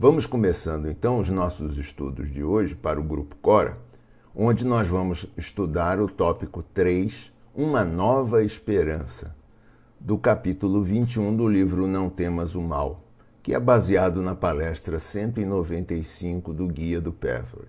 Vamos começando então os nossos estudos de hoje para o grupo Cora, onde nós vamos estudar o tópico 3, Uma Nova Esperança, do capítulo 21 do livro Não Temas o Mal, que é baseado na palestra 195 do Guia do Pathward.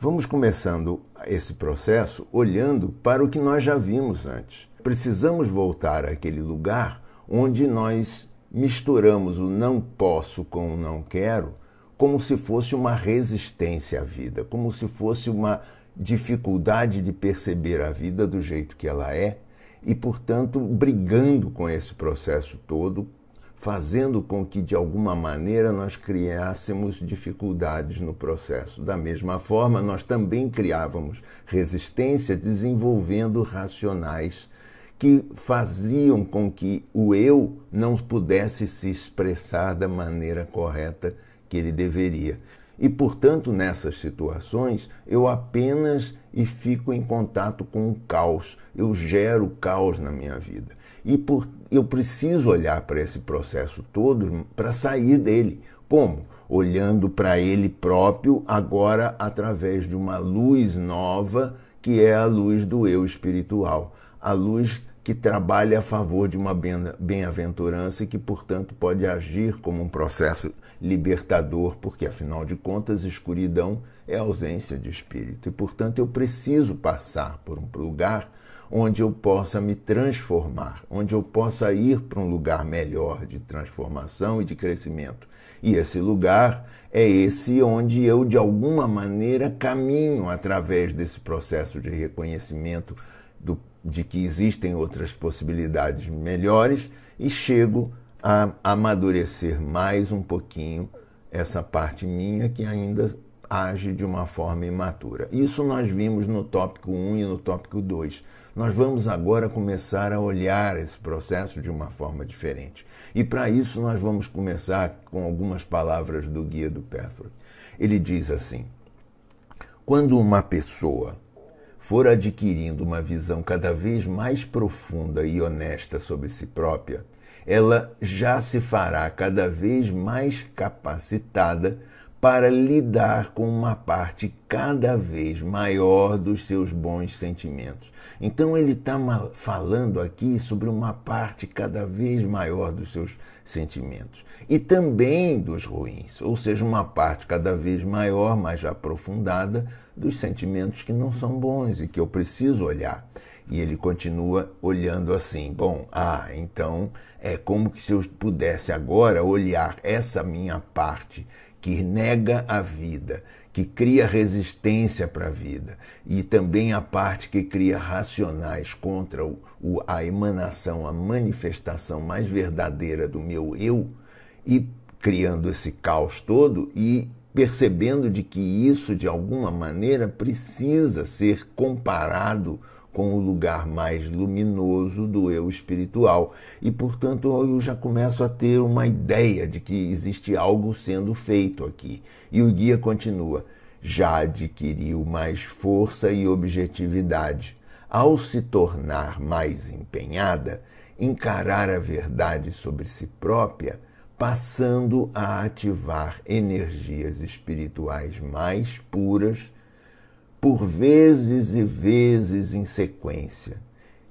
Vamos começando esse processo olhando para o que nós já vimos antes. Precisamos voltar àquele lugar onde nós misturamos o não posso com o não quero como se fosse uma resistência à vida, como se fosse uma dificuldade de perceber a vida do jeito que ela é e, portanto, brigando com esse processo todo, fazendo com que de alguma maneira nós criássemos dificuldades no processo. Da mesma forma, nós também criávamos resistência desenvolvendo racionais que faziam com que o eu não pudesse se expressar da maneira correta que ele deveria. E, portanto, nessas situações, eu apenas e fico em contato com o caos. Eu gero caos na minha vida. E por, eu preciso olhar para esse processo todo para sair dele. Como? Olhando para ele próprio, agora através de uma luz nova, que é a luz do eu espiritual. A luz que trabalha a favor de uma bem-aventurança e que, portanto, pode agir como um processo libertador, porque, afinal de contas, escuridão é ausência de espírito. E, portanto, eu preciso passar por um lugar onde eu possa me transformar, onde eu possa ir para um lugar melhor de transformação e de crescimento. E esse lugar é esse onde eu, de alguma maneira, caminho através desse processo de reconhecimento do de que existem outras possibilidades melhores e chego a amadurecer mais um pouquinho essa parte minha que ainda age de uma forma imatura. Isso nós vimos no tópico 1 e no tópico 2. Nós vamos agora começar a olhar esse processo de uma forma diferente. E para isso nós vamos começar com algumas palavras do guia do Patrick. Ele diz assim: Quando uma pessoa for adquirindo uma visão cada vez mais profunda e honesta sobre si própria, ela já se fará cada vez mais capacitada para lidar com uma parte cada vez maior dos seus bons sentimentos então ele está falando aqui sobre uma parte cada vez maior dos seus sentimentos e também dos ruins, ou seja, uma parte cada vez maior, mais aprofundada, dos sentimentos que não são bons e que eu preciso olhar. E ele continua olhando assim: bom, ah, então é como que se eu pudesse agora olhar essa minha parte que nega a vida, que cria resistência para a vida e também a parte que cria racionais contra o, o, a emanação, a manifestação mais verdadeira do meu eu e criando esse caos todo e percebendo de que isso de alguma maneira precisa ser comparado com o lugar mais luminoso do eu espiritual. E, portanto, eu já começo a ter uma ideia de que existe algo sendo feito aqui. E o guia continua: já adquiriu mais força e objetividade. Ao se tornar mais empenhada, encarar a verdade sobre si própria, passando a ativar energias espirituais mais puras por vezes e vezes em sequência,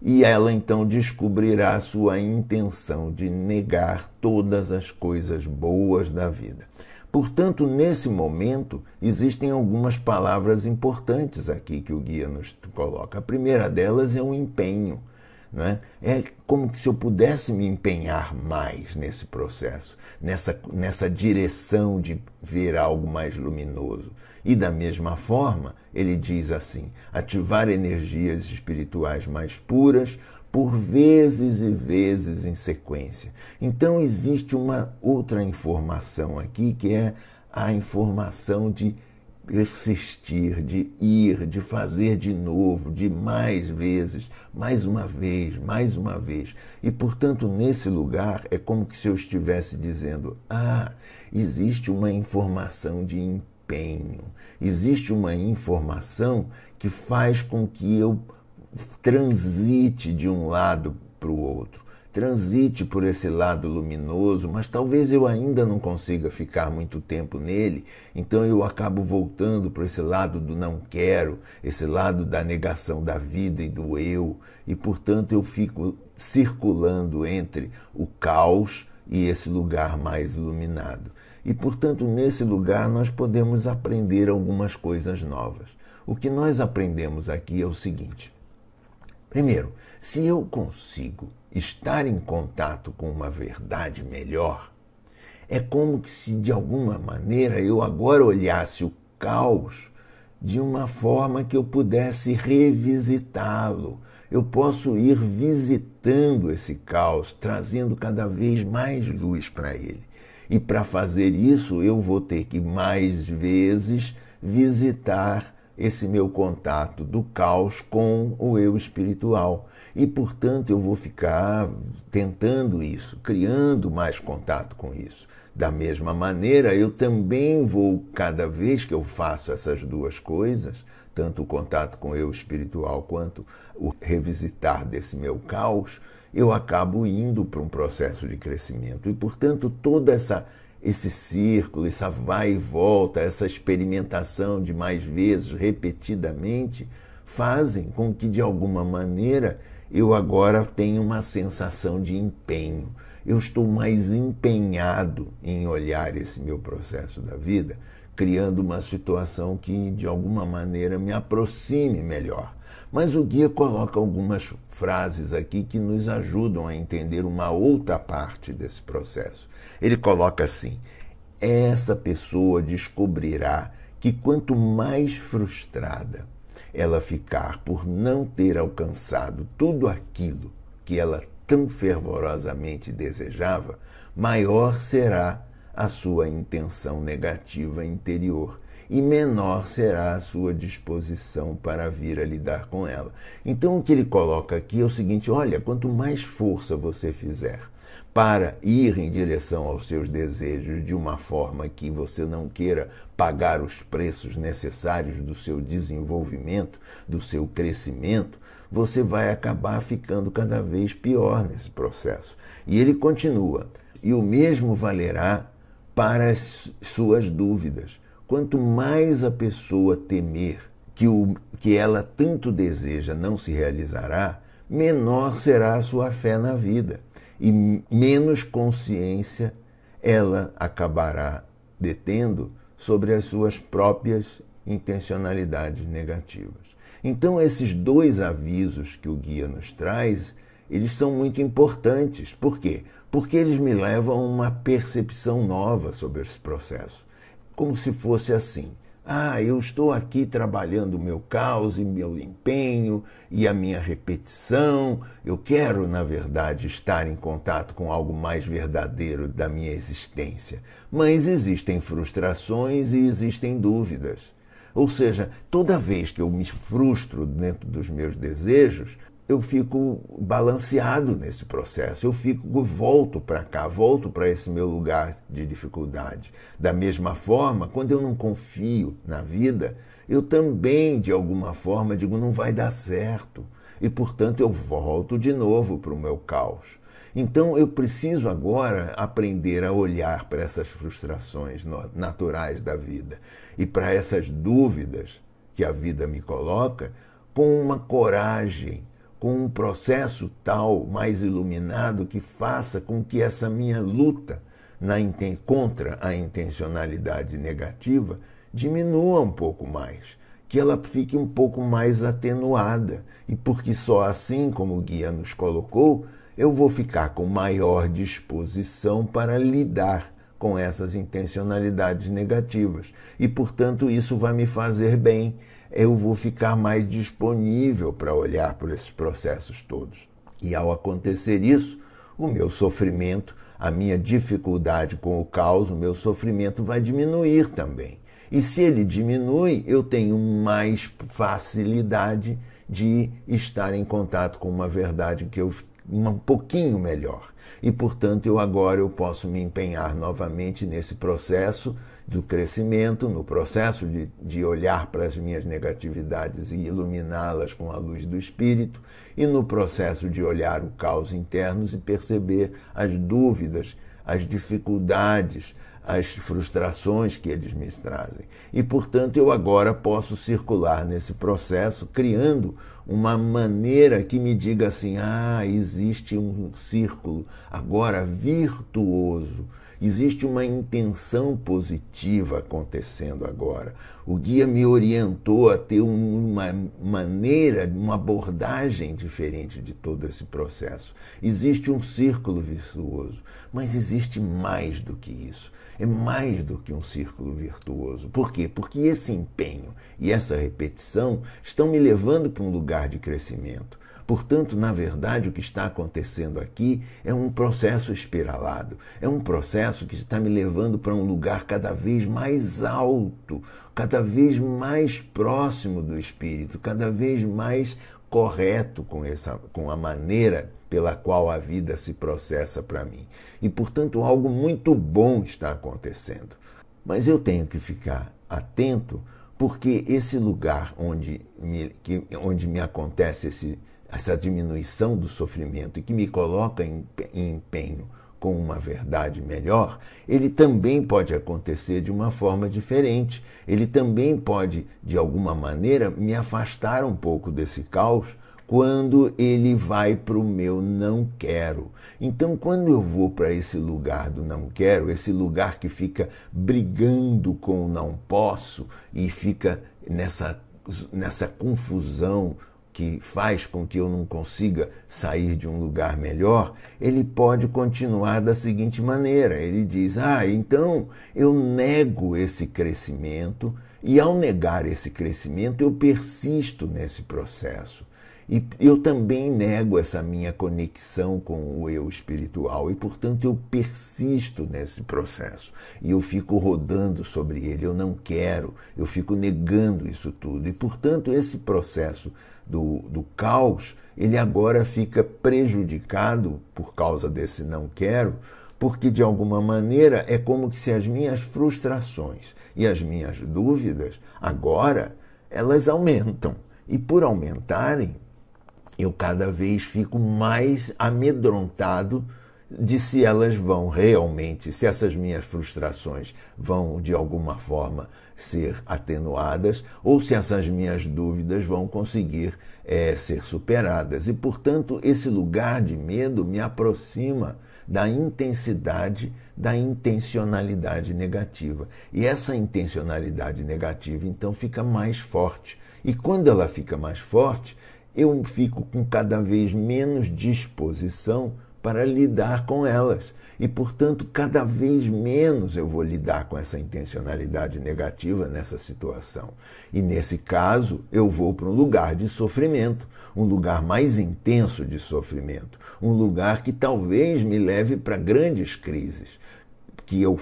e ela então descobrirá sua intenção de negar todas as coisas boas da vida. Portanto, nesse momento, existem algumas palavras importantes aqui que o guia nos coloca. A primeira delas é o empenho. Né? É como se eu pudesse me empenhar mais nesse processo, nessa, nessa direção de ver algo mais luminoso. E da mesma forma, ele diz assim: ativar energias espirituais mais puras por vezes e vezes em sequência. Então existe uma outra informação aqui que é a informação de persistir, de ir, de fazer de novo, de mais vezes, mais uma vez, mais uma vez. E portanto, nesse lugar é como se eu estivesse dizendo: "Ah, existe uma informação de impulso empenho, existe uma informação que faz com que eu transite de um lado para o outro, transite por esse lado luminoso, mas talvez eu ainda não consiga ficar muito tempo nele, então eu acabo voltando para esse lado do não quero, esse lado da negação da vida e do eu, e portanto eu fico circulando entre o caos e esse lugar mais iluminado. E, portanto, nesse lugar nós podemos aprender algumas coisas novas. O que nós aprendemos aqui é o seguinte: primeiro, se eu consigo estar em contato com uma verdade melhor, é como se de alguma maneira eu agora olhasse o caos de uma forma que eu pudesse revisitá-lo. Eu posso ir visitando esse caos, trazendo cada vez mais luz para ele. E para fazer isso, eu vou ter que mais vezes visitar esse meu contato do caos com o eu espiritual. E, portanto, eu vou ficar tentando isso, criando mais contato com isso. Da mesma maneira, eu também vou, cada vez que eu faço essas duas coisas, tanto o contato com o eu espiritual quanto o revisitar desse meu caos, eu acabo indo para um processo de crescimento. E, portanto, toda essa esse círculo, essa vai e volta, essa experimentação de mais vezes, repetidamente, fazem com que de alguma maneira eu agora tenha uma sensação de empenho. Eu estou mais empenhado em olhar esse meu processo da vida, criando uma situação que de alguma maneira me aproxime melhor mas o guia coloca algumas frases aqui que nos ajudam a entender uma outra parte desse processo. Ele coloca assim: essa pessoa descobrirá que quanto mais frustrada ela ficar por não ter alcançado tudo aquilo que ela tão fervorosamente desejava, maior será a sua intenção negativa interior e menor será a sua disposição para vir a lidar com ela. Então o que ele coloca aqui é o seguinte: olha, quanto mais força você fizer para ir em direção aos seus desejos de uma forma que você não queira pagar os preços necessários do seu desenvolvimento, do seu crescimento, você vai acabar ficando cada vez pior nesse processo. E ele continua: e o mesmo valerá para as suas dúvidas. Quanto mais a pessoa temer que o que ela tanto deseja não se realizará, menor será a sua fé na vida e menos consciência ela acabará detendo sobre as suas próprias intencionalidades negativas. Então, esses dois avisos que o guia nos traz, eles são muito importantes. Por quê? Porque eles me levam a uma percepção nova sobre esse processo como se fosse assim. Ah, eu estou aqui trabalhando o meu caos e meu empenho e a minha repetição. Eu quero, na verdade, estar em contato com algo mais verdadeiro da minha existência. Mas existem frustrações e existem dúvidas. Ou seja, toda vez que eu me frustro dentro dos meus desejos, eu fico balanceado nesse processo, eu fico volto para cá, volto para esse meu lugar de dificuldade. Da mesma forma, quando eu não confio na vida, eu também de alguma forma digo não vai dar certo e portanto eu volto de novo para o meu caos. Então eu preciso agora aprender a olhar para essas frustrações naturais da vida e para essas dúvidas que a vida me coloca com uma coragem com um processo tal, mais iluminado, que faça com que essa minha luta na, contra a intencionalidade negativa diminua um pouco mais, que ela fique um pouco mais atenuada. E porque só assim, como o guia nos colocou, eu vou ficar com maior disposição para lidar com essas intencionalidades negativas. E, portanto, isso vai me fazer bem eu vou ficar mais disponível para olhar por esses processos todos. E ao acontecer isso, o meu sofrimento, a minha dificuldade com o caos, o meu sofrimento vai diminuir também. E se ele diminui, eu tenho mais facilidade de estar em contato com uma verdade que eu um pouquinho melhor. E portanto, eu agora eu posso me empenhar novamente nesse processo do crescimento, no processo de, de olhar para as minhas negatividades e iluminá-las com a luz do espírito, e no processo de olhar o caos internos e perceber as dúvidas, as dificuldades, as frustrações que eles me trazem. E, portanto, eu agora posso circular nesse processo criando uma maneira que me diga assim: ah, existe um círculo agora virtuoso Existe uma intenção positiva acontecendo agora. O guia me orientou a ter uma maneira, uma abordagem diferente de todo esse processo. Existe um círculo virtuoso, mas existe mais do que isso. É mais do que um círculo virtuoso. Por quê? Porque esse empenho e essa repetição estão me levando para um lugar de crescimento. Portanto, na verdade, o que está acontecendo aqui é um processo espiralado, é um processo que está me levando para um lugar cada vez mais alto, cada vez mais próximo do espírito, cada vez mais correto com, essa, com a maneira pela qual a vida se processa para mim. E, portanto, algo muito bom está acontecendo. Mas eu tenho que ficar atento porque esse lugar onde me, que, onde me acontece esse essa diminuição do sofrimento e que me coloca em, em empenho com uma verdade melhor, ele também pode acontecer de uma forma diferente. Ele também pode, de alguma maneira, me afastar um pouco desse caos quando ele vai para o meu não quero. Então, quando eu vou para esse lugar do não quero, esse lugar que fica brigando com o não posso e fica nessa, nessa confusão que faz com que eu não consiga sair de um lugar melhor, ele pode continuar da seguinte maneira: ele diz, ah, então eu nego esse crescimento, e ao negar esse crescimento, eu persisto nesse processo. E eu também nego essa minha conexão com o eu espiritual e, portanto, eu persisto nesse processo. E eu fico rodando sobre ele, eu não quero, eu fico negando isso tudo. E, portanto, esse processo do, do caos, ele agora fica prejudicado por causa desse não quero, porque de alguma maneira é como se as minhas frustrações e as minhas dúvidas agora elas aumentam. E por aumentarem, eu cada vez fico mais amedrontado de se elas vão realmente, se essas minhas frustrações vão de alguma forma ser atenuadas ou se essas minhas dúvidas vão conseguir é, ser superadas. E, portanto, esse lugar de medo me aproxima da intensidade da intencionalidade negativa. E essa intencionalidade negativa então fica mais forte. E quando ela fica mais forte, eu fico com cada vez menos disposição para lidar com elas. E, portanto, cada vez menos eu vou lidar com essa intencionalidade negativa nessa situação. E, nesse caso, eu vou para um lugar de sofrimento, um lugar mais intenso de sofrimento, um lugar que talvez me leve para grandes crises, que eu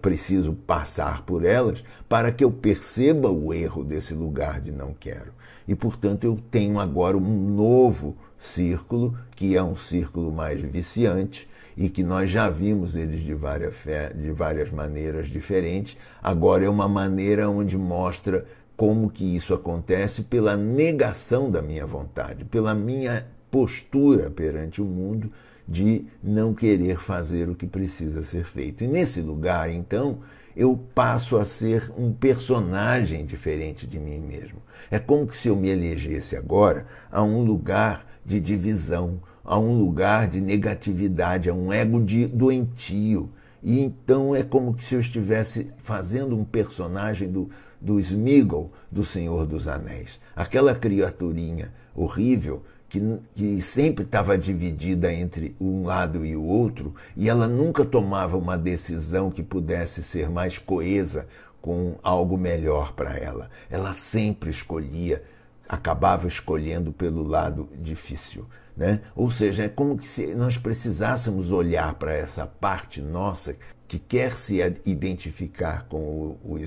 preciso passar por elas para que eu perceba o erro desse lugar de não quero e, portanto, eu tenho agora um novo círculo, que é um círculo mais viciante e que nós já vimos eles de várias, de várias maneiras diferentes. Agora é uma maneira onde mostra como que isso acontece pela negação da minha vontade, pela minha postura perante o mundo de não querer fazer o que precisa ser feito. E nesse lugar, então, eu passo a ser um personagem diferente de mim mesmo. É como se eu me elegesse agora a um lugar de divisão, a um lugar de negatividade, a um ego de doentio. E então é como se eu estivesse fazendo um personagem do, do Smeagol, do Senhor dos Anéis. Aquela criaturinha horrível que, que sempre estava dividida entre um lado e o outro, e ela nunca tomava uma decisão que pudesse ser mais coesa com algo melhor para ela. Ela sempre escolhia, acabava escolhendo pelo lado difícil. Né? Ou seja, é como se nós precisássemos olhar para essa parte nossa que quer se identificar com o, o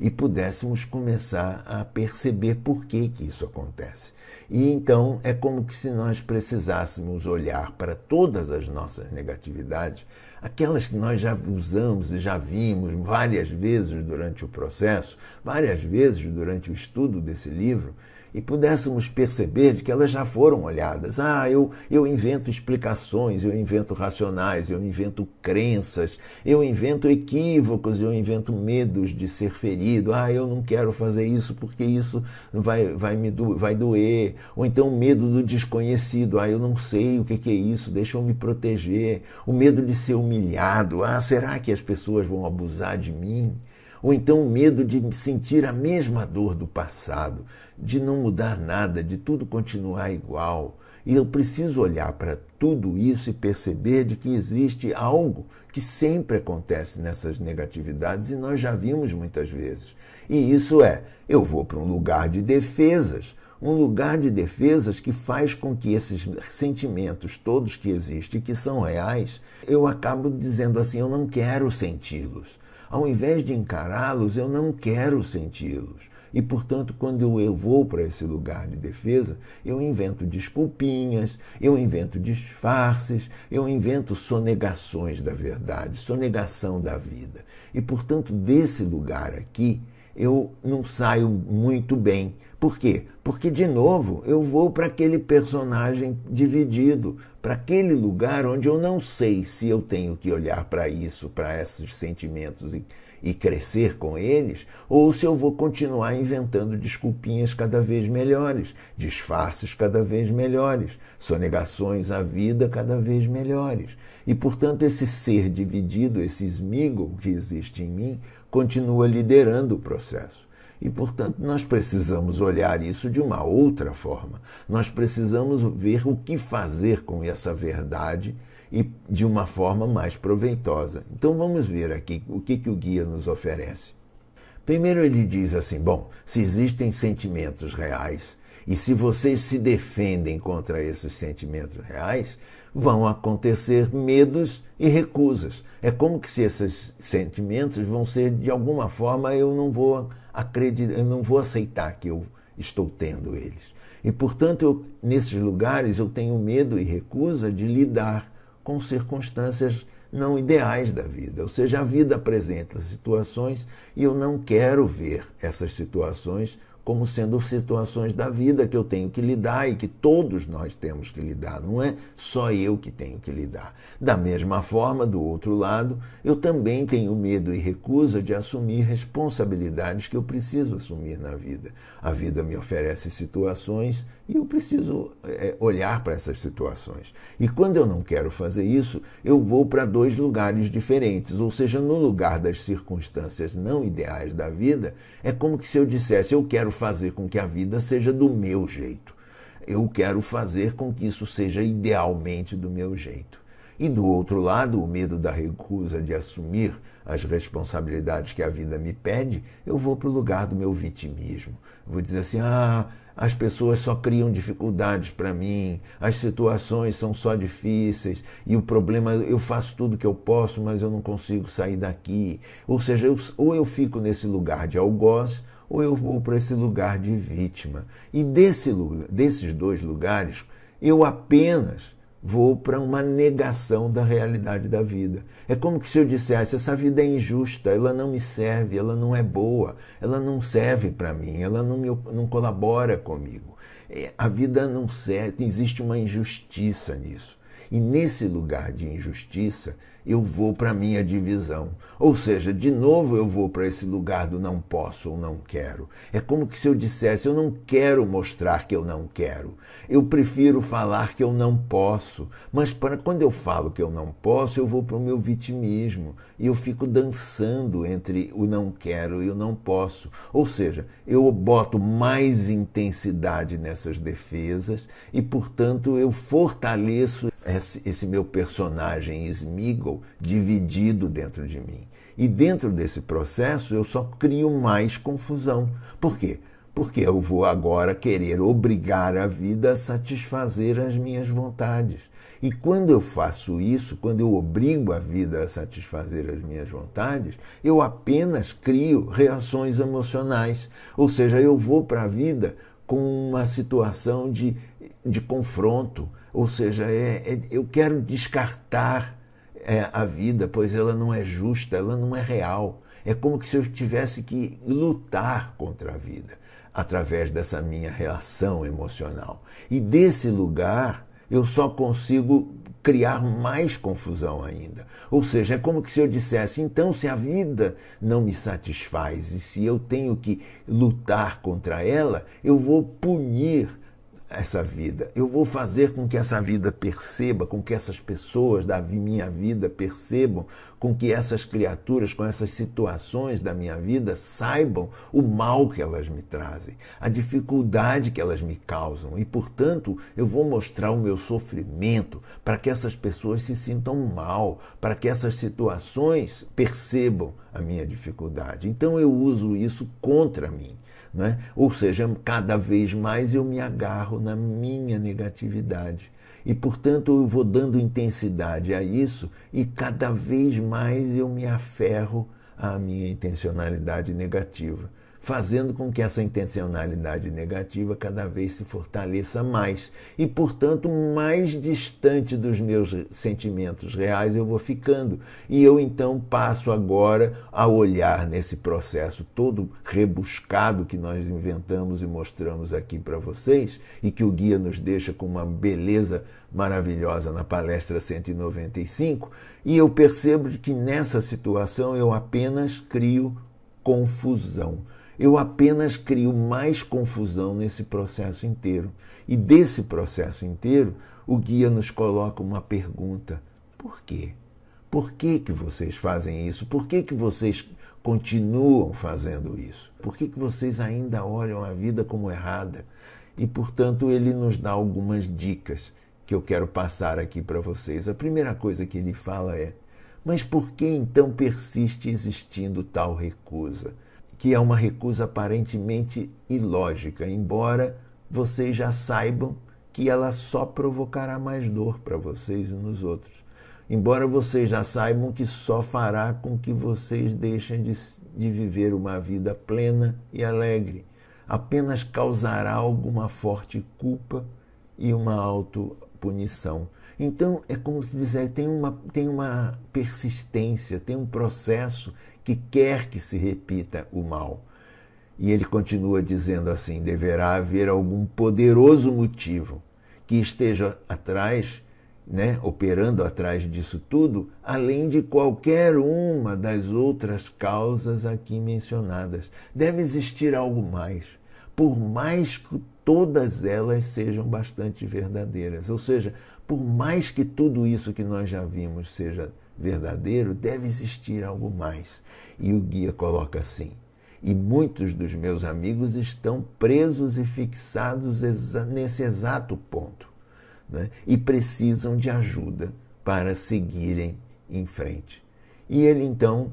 e pudéssemos começar a perceber por que, que isso acontece. E então é como que se nós precisássemos olhar para todas as nossas negatividades, aquelas que nós já usamos e já vimos várias vezes durante o processo, várias vezes durante o estudo desse livro, e pudéssemos perceber de que elas já foram olhadas. Ah, eu, eu invento explicações, eu invento racionais, eu invento crenças, eu invento equívocos, eu invento medos de ser ferido. Ah, eu não quero fazer isso porque isso vai, vai me do, vai doer. Ou então medo do desconhecido. Ah, eu não sei o que, que é isso, deixa eu me proteger. O medo de ser humilhado. Ah, será que as pessoas vão abusar de mim? Ou então o medo de sentir a mesma dor do passado, de não mudar nada, de tudo continuar igual. E eu preciso olhar para tudo isso e perceber de que existe algo que sempre acontece nessas negatividades e nós já vimos muitas vezes. E isso é: eu vou para um lugar de defesas, um lugar de defesas que faz com que esses sentimentos todos que existem, que são reais, eu acabo dizendo assim: eu não quero senti-los. Ao invés de encará-los, eu não quero senti-los. E, portanto, quando eu vou para esse lugar de defesa, eu invento desculpinhas, eu invento disfarces, eu invento sonegações da verdade, sonegação da vida. E, portanto, desse lugar aqui, eu não saio muito bem, por quê? Porque, de novo, eu vou para aquele personagem dividido, para aquele lugar onde eu não sei se eu tenho que olhar para isso, para esses sentimentos e, e crescer com eles, ou se eu vou continuar inventando desculpinhas cada vez melhores, disfarces cada vez melhores, sonegações à vida cada vez melhores. E, portanto, esse ser dividido, esse esmigo que existe em mim, continua liderando o processo. E, portanto, nós precisamos olhar isso de uma outra forma. Nós precisamos ver o que fazer com essa verdade e de uma forma mais proveitosa. Então, vamos ver aqui o que, que o guia nos oferece. Primeiro, ele diz assim: bom, se existem sentimentos reais e se vocês se defendem contra esses sentimentos reais, vão acontecer medos e recusas. É como que se esses sentimentos vão ser de alguma forma eu não vou acredito, eu não vou aceitar que eu estou tendo eles. E, portanto, eu, nesses lugares eu tenho medo e recusa de lidar com circunstâncias não ideais da vida. Ou seja, a vida apresenta situações e eu não quero ver essas situações como sendo situações da vida que eu tenho que lidar e que todos nós temos que lidar, não é só eu que tenho que lidar. Da mesma forma, do outro lado, eu também tenho medo e recusa de assumir responsabilidades que eu preciso assumir na vida. A vida me oferece situações e eu preciso é, olhar para essas situações. E quando eu não quero fazer isso, eu vou para dois lugares diferentes. Ou seja, no lugar das circunstâncias não ideais da vida, é como se eu dissesse: eu quero fazer com que a vida seja do meu jeito. Eu quero fazer com que isso seja idealmente do meu jeito. E do outro lado, o medo da recusa de assumir as responsabilidades que a vida me pede, eu vou para o lugar do meu vitimismo. Eu vou dizer assim: ah as pessoas só criam dificuldades para mim, as situações são só difíceis e o problema eu faço tudo que eu posso, mas eu não consigo sair daqui. Ou seja, eu, ou eu fico nesse lugar de algoz ou eu vou para esse lugar de vítima. E desse, desses dois lugares eu apenas vou para uma negação da realidade da vida. É como se eu dissesse: essa vida é injusta, ela não me serve, ela não é boa, ela não serve para mim, ela não, me, não colabora comigo. É, a vida não serve, existe uma injustiça nisso. E nesse lugar de injustiça, eu vou para minha divisão. Ou seja, de novo eu vou para esse lugar do não posso ou não quero. É como que se eu dissesse eu não quero mostrar que eu não quero. Eu prefiro falar que eu não posso. Mas para quando eu falo que eu não posso, eu vou para o meu vitimismo e eu fico dançando entre o não quero e o não posso. Ou seja, eu boto mais intensidade nessas defesas e, portanto, eu fortaleço esse, esse meu personagem Smiggle dividido dentro de mim. E dentro desse processo eu só crio mais confusão. Por quê? Porque eu vou agora querer obrigar a vida a satisfazer as minhas vontades. E quando eu faço isso, quando eu obrigo a vida a satisfazer as minhas vontades, eu apenas crio reações emocionais. Ou seja, eu vou para a vida com uma situação de, de confronto, ou seja, é, é, eu quero descartar é, a vida, pois ela não é justa, ela não é real. É como se eu tivesse que lutar contra a vida através dessa minha reação emocional. E desse lugar eu só consigo criar mais confusão ainda. Ou seja, é como se eu dissesse: então, se a vida não me satisfaz e se eu tenho que lutar contra ela, eu vou punir essa vida. Eu vou fazer com que essa vida perceba, com que essas pessoas da minha vida percebam, com que essas criaturas, com essas situações da minha vida saibam o mal que elas me trazem, a dificuldade que elas me causam. E, portanto, eu vou mostrar o meu sofrimento para que essas pessoas se sintam mal, para que essas situações percebam a minha dificuldade. Então eu uso isso contra mim. Né? Ou seja, cada vez mais eu me agarro na minha negatividade. E, portanto, eu vou dando intensidade a isso e cada vez mais eu me aferro à minha intencionalidade negativa fazendo com que essa intencionalidade negativa cada vez se fortaleça mais. E, portanto, mais distante dos meus sentimentos reais eu vou ficando. E eu então passo agora a olhar nesse processo todo rebuscado que nós inventamos e mostramos aqui para vocês e que o guia nos deixa com uma beleza maravilhosa na palestra 195, e eu percebo que nessa situação eu apenas crio confusão eu apenas crio mais confusão nesse processo inteiro. E desse processo inteiro, o guia nos coloca uma pergunta: por quê? Por que, que vocês fazem isso? Por que, que vocês continuam fazendo isso? Por que, que vocês ainda olham a vida como errada? E, portanto, ele nos dá algumas dicas que eu quero passar aqui para vocês. A primeira coisa que ele fala é: mas por que então persiste existindo tal recusa? que é uma recusa aparentemente ilógica, embora vocês já saibam que ela só provocará mais dor para vocês e nos outros. Embora vocês já saibam que só fará com que vocês deixem de, de viver uma vida plena e alegre, apenas causará alguma forte culpa e uma autopunição. Então, é como se dizer, tem uma, tem uma persistência, tem um processo que quer que se repita o mal. E ele continua dizendo assim: deverá haver algum poderoso motivo que esteja atrás, né, operando atrás disso tudo, além de qualquer uma das outras causas aqui mencionadas. Deve existir algo mais, por mais que todas elas sejam bastante verdadeiras. Ou seja, por mais que tudo isso que nós já vimos seja verdadeiro, deve existir algo mais. E o guia coloca assim: e muitos dos meus amigos estão presos e fixados nesse exato ponto, né? e precisam de ajuda para seguirem em frente. E ele então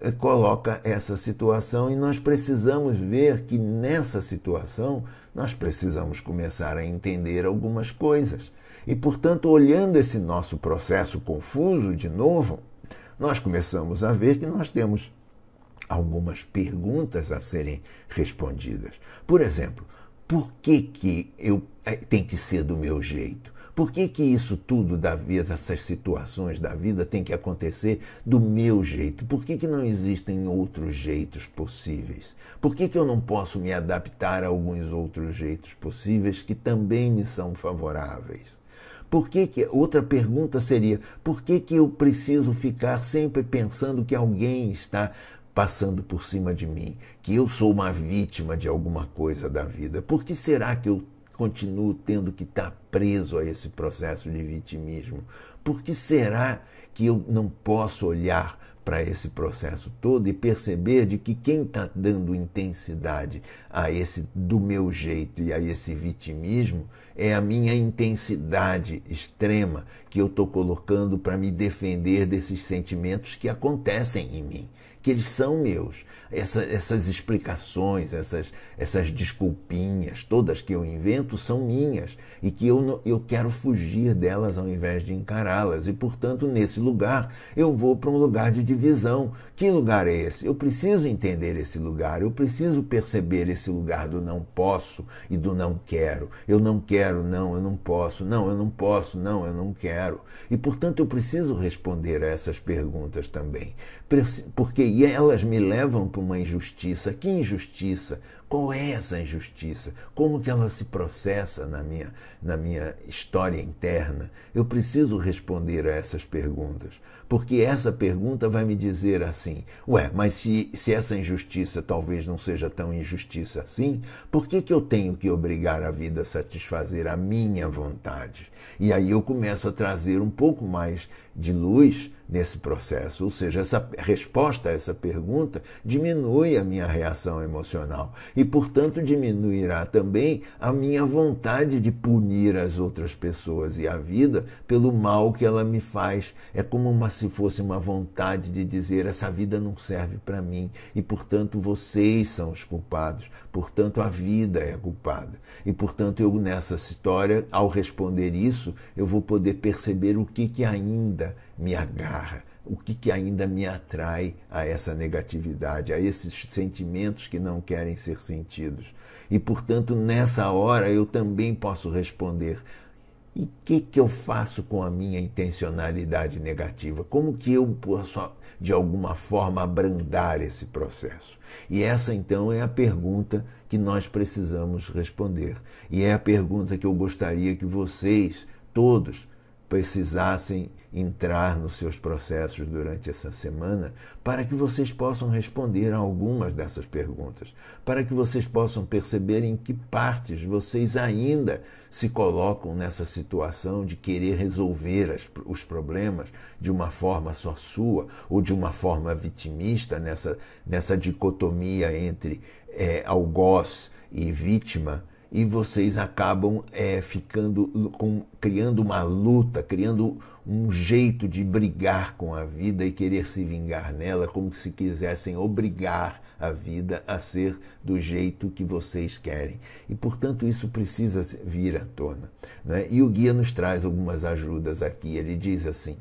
eh, coloca essa situação e nós precisamos ver que nessa situação nós precisamos começar a entender algumas coisas. E, portanto, olhando esse nosso processo confuso de novo, nós começamos a ver que nós temos algumas perguntas a serem respondidas. Por exemplo, por que, que eu eh, tem que ser do meu jeito? Por que, que isso tudo da vida, essas situações da vida tem que acontecer do meu jeito? Por que, que não existem outros jeitos possíveis? Por que, que eu não posso me adaptar a alguns outros jeitos possíveis que também me são favoráveis? Por que, que outra pergunta seria: por que, que eu preciso ficar sempre pensando que alguém está passando por cima de mim, que eu sou uma vítima de alguma coisa da vida? Por que será que eu continuo tendo que estar tá preso a esse processo de vitimismo? Por que será que eu não posso olhar para esse processo todo e perceber de que quem está dando intensidade a esse do meu jeito e a esse vitimismo é a minha intensidade extrema que eu estou colocando para me defender desses sentimentos que acontecem em mim, que eles são meus. Essa, essas explicações, essas, essas desculpinhas, todas que eu invento, são minhas e que eu, eu quero fugir delas ao invés de encará-las. E, portanto, nesse lugar, eu vou para um lugar de divisão. Que lugar é esse? Eu preciso entender esse lugar, eu preciso perceber esse lugar do não posso e do não quero. Eu não quero, não, eu não posso, não, eu não posso, não, eu não quero. E, portanto, eu preciso responder a essas perguntas também, porque elas me levam Tipo uma injustiça. Que injustiça? Qual é essa injustiça? Como que ela se processa na minha, na minha história interna? Eu preciso responder a essas perguntas, porque essa pergunta vai me dizer assim: ué, mas se, se essa injustiça talvez não seja tão injustiça assim, por que, que eu tenho que obrigar a vida a satisfazer a minha vontade? E aí eu começo a trazer um pouco mais de luz nesse processo, ou seja, essa resposta a essa pergunta diminui a minha reação emocional e, portanto, diminuirá também a minha vontade de punir as outras pessoas e a vida pelo mal que ela me faz. É como uma, se fosse uma vontade de dizer: essa vida não serve para mim e, portanto, vocês são os culpados, portanto, a vida é culpada. E, portanto, eu nessa história, ao responder isso, eu vou poder perceber o que, que ainda ainda me agarra, o que, que ainda me atrai a essa negatividade, a esses sentimentos que não querem ser sentidos. E, portanto, nessa hora eu também posso responder. E o que, que eu faço com a minha intencionalidade negativa? Como que eu posso, de alguma forma, abrandar esse processo? E essa, então, é a pergunta que nós precisamos responder. E é a pergunta que eu gostaria que vocês, todos, precisassem entrar nos seus processos durante essa semana, para que vocês possam responder a algumas dessas perguntas, para que vocês possam perceber em que partes vocês ainda se colocam nessa situação de querer resolver as, os problemas de uma forma só sua ou de uma forma vitimista, nessa, nessa dicotomia entre é, algoz e vítima e vocês acabam é, ficando com, criando uma luta, criando um jeito de brigar com a vida e querer se vingar nela, como se quisessem obrigar a vida a ser do jeito que vocês querem. E, portanto, isso precisa vir à tona. Né? E o guia nos traz algumas ajudas aqui. Ele diz assim: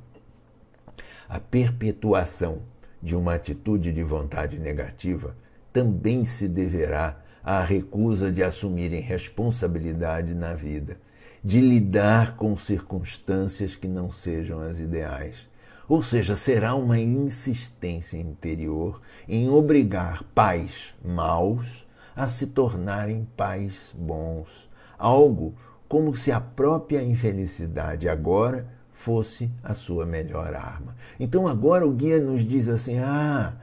a perpetuação de uma atitude de vontade negativa também se deverá a recusa de assumirem responsabilidade na vida, de lidar com circunstâncias que não sejam as ideais. Ou seja, será uma insistência interior em obrigar pais maus a se tornarem pais bons, algo como se a própria infelicidade agora fosse a sua melhor arma. Então agora o guia nos diz assim: ah,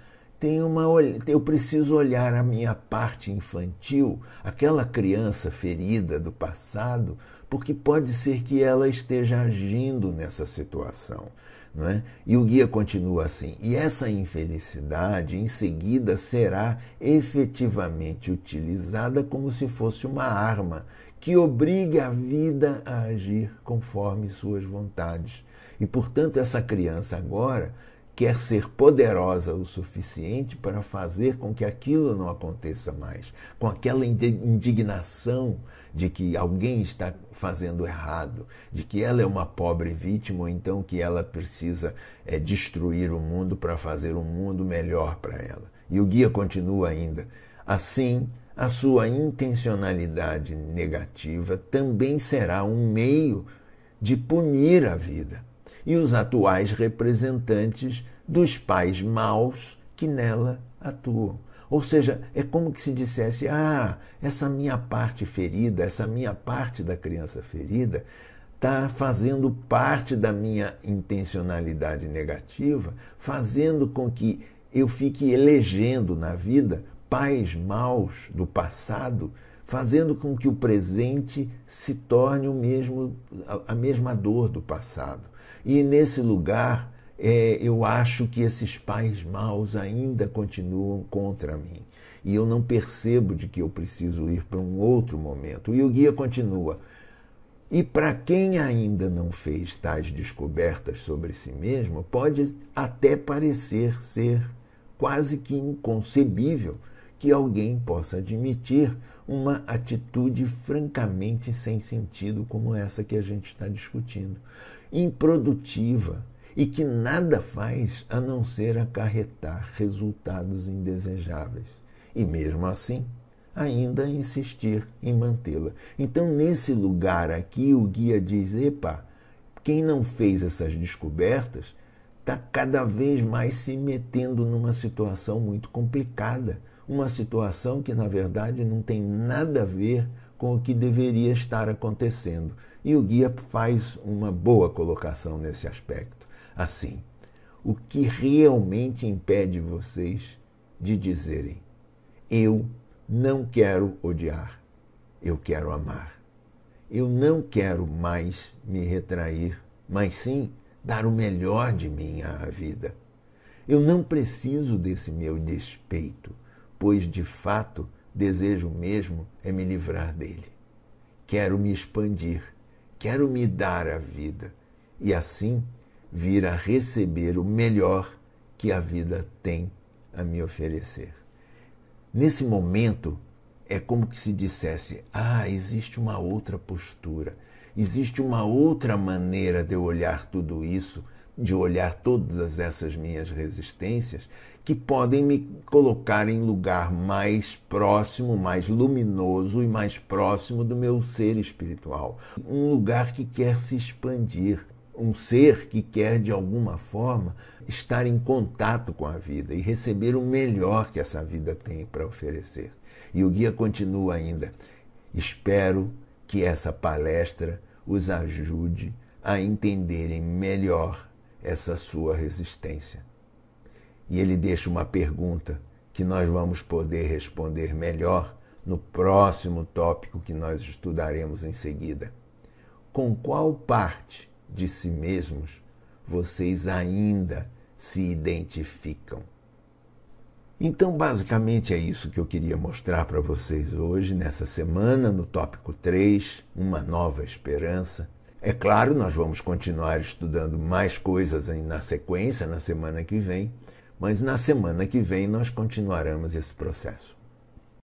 tem uma eu preciso olhar a minha parte infantil, aquela criança ferida do passado, porque pode ser que ela esteja agindo nessa situação. Não é? E o guia continua assim: e essa infelicidade em seguida será efetivamente utilizada como se fosse uma arma que obrigue a vida a agir conforme suas vontades. E portanto, essa criança agora quer ser poderosa o suficiente para fazer com que aquilo não aconteça mais, com aquela indignação de que alguém está fazendo errado, de que ela é uma pobre vítima, ou então que ela precisa é, destruir o mundo para fazer um mundo melhor para ela. E o guia continua ainda. Assim, a sua intencionalidade negativa também será um meio de punir a vida e os atuais representantes dos pais maus que nela atuam. Ou seja, é como que se dissesse: ah, essa minha parte ferida, essa minha parte da criança ferida, está fazendo parte da minha intencionalidade negativa, fazendo com que eu fique elegendo na vida pais maus do passado fazendo com que o presente se torne o mesmo, a mesma dor do passado. E nesse lugar, é, eu acho que esses pais maus ainda continuam contra mim. E eu não percebo de que eu preciso ir para um outro momento. E o guia continua. E para quem ainda não fez tais descobertas sobre si mesmo, pode até parecer ser quase que inconcebível que alguém possa admitir uma atitude francamente sem sentido como essa que a gente está discutindo, improdutiva e que nada faz a não ser acarretar resultados indesejáveis. E mesmo assim, ainda insistir em mantê-la. Então, nesse lugar aqui, o guia diz: epa, quem não fez essas descobertas está cada vez mais se metendo numa situação muito complicada uma situação que, na verdade, não tem nada a ver com o que deveria estar acontecendo. E o guia faz uma boa colocação nesse aspecto. Assim, o que realmente impede vocês de dizerem: eu não quero odiar, eu quero amar. Eu não quero mais me retrair, mas sim dar o melhor de mim à vida. Eu não preciso desse meu despeito pois de fato desejo mesmo é me livrar dele. Quero me expandir, quero me dar a vida e assim vir a receber o melhor que a vida tem a me oferecer. Nesse momento, é como que se dissesse: ah, existe uma outra postura, existe uma outra maneira de eu olhar tudo isso, de olhar todas essas minhas resistências que podem me colocar em lugar mais próximo, mais luminoso e mais próximo do meu ser espiritual. Um lugar que quer se expandir, um ser que quer de alguma forma estar em contato com a vida e receber o melhor que essa vida tem para oferecer. E o guia continua ainda: espero que essa palestra os ajude a entenderem melhor essa sua resistência e ele deixa uma pergunta que nós vamos poder responder melhor no próximo tópico que nós estudaremos em seguida. Com qual parte de si mesmos vocês ainda se identificam? Então, basicamente é isso que eu queria mostrar para vocês hoje, nessa semana, no tópico 3, Uma Nova Esperança. É claro, nós vamos continuar estudando mais coisas na sequência, na semana que vem, mas na semana que vem nós continuaremos esse processo.